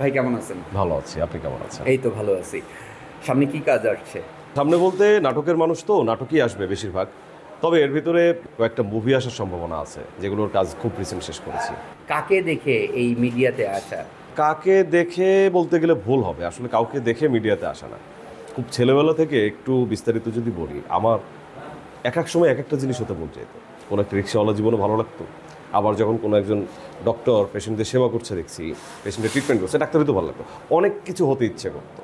ভাই কেমন আছেন ভালো আছি আপনি কেমন আছেন এই তো ভালো আছি সামনে কি কাজ আসছে সামনে বলতে নাটকের মানুষ তো নাটকই আসবে বেশিরভাগ তবে এর ভিতরে কয়েকটা মুভি আসার সম্ভাবনা আছে যেগুলোর কাজ খুব রিসেন্ট শেষ করেছি কাকে দেখে এই মিডিয়াতে আসা কাকে দেখে বলতে গেলে ভুল হবে আসলে কাউকে দেখে মিডিয়াতে আসা না খুব ছেলেবেলা থেকে একটু বিস্তারিত যদি বলি আমার এক এক সময় এক একটা জিনিস হতে বলতে যেত কোনো একটা রিক্সাওয়ালা জীবনে ভালো লাগতো আবার যখন কোনো একজন ডক্টর পেশেন্টদের সেবা করছে দেখছি পেশেন্টের ট্রিটমেন্ট করছে ডাক্তারই তো ভালো লাগতো অনেক কিছু হতে ইচ্ছে করতো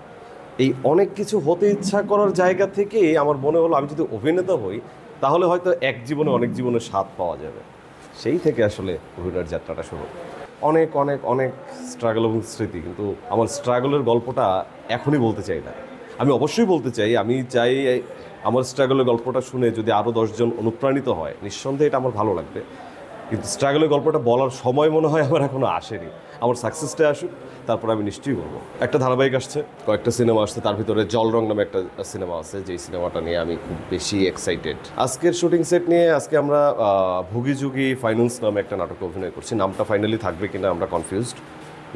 এই অনেক কিছু হতে ইচ্ছা করার জায়গা থেকে আমার মনে হলো আমি যদি অভিনেতা হই তাহলে হয়তো এক জীবনে অনেক জীবনে স্বাদ পাওয়া যাবে সেই থেকে আসলে অভিনয়ের যাত্রাটা শুরু অনেক অনেক অনেক স্ট্রাগল এবং স্মৃতি কিন্তু আমার স্ট্রাগলের গল্পটা এখনই বলতে চাই না আমি অবশ্যই বলতে চাই আমি চাই আমার স্ট্রাগলের গল্পটা শুনে যদি আরও দশজন অনুপ্রাণিত হয় নিঃসন্দেহে এটা আমার ভালো লাগবে কিন্তু স্ট্রাগলের গল্পটা বলার সময় মনে হয় আমার এখনও আসেনি আমার সাকসেসটা আসুক তারপর আমি নিশ্চয়ই বলব একটা ধারাবাহিক আসছে কয়েকটা সিনেমা আসছে তার ভিতরে জল রং নামে একটা সিনেমা আছে যেই সিনেমাটা নিয়ে আমি খুব বেশি এক্সাইটেড আজকের শুটিং সেট নিয়ে আজকে আমরা ভুগিযুগি ফাইন্যান্স নামে একটা নাটকে অভিনয় করছি নামটা ফাইনালি থাকবে কিনা আমরা কনফিউজড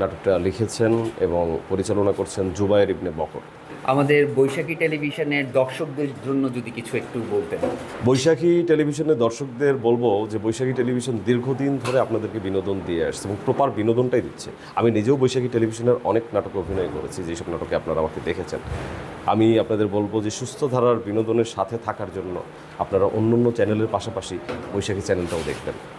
নাটকটা লিখেছেন এবং পরিচালনা করছেন জুবায়ের ইবনে বকর আমাদের বৈশাখী টেলিভিশনের দর্শকদের জন্য যদি কিছু একটু বলতেন বৈশাখী টেলিভিশনের দর্শকদের বলবো যে বৈশাখী টেলিভিশন দীর্ঘদিন ধরে আপনাদেরকে বিনোদন দিয়ে আসছে এবং প্রপার বিনোদনটাই দিচ্ছে আমি নিজেও বৈশাখী টেলিভিশনের অনেক নাটক অভিনয় করেছি যেসব নাটকে আপনারা আমাকে দেখেছেন আমি আপনাদের বলবো যে সুস্থ ধারার বিনোদনের সাথে থাকার জন্য আপনারা অন্য অন্য চ্যানেলের পাশাপাশি বৈশাখী চ্যানেলটাও দেখবেন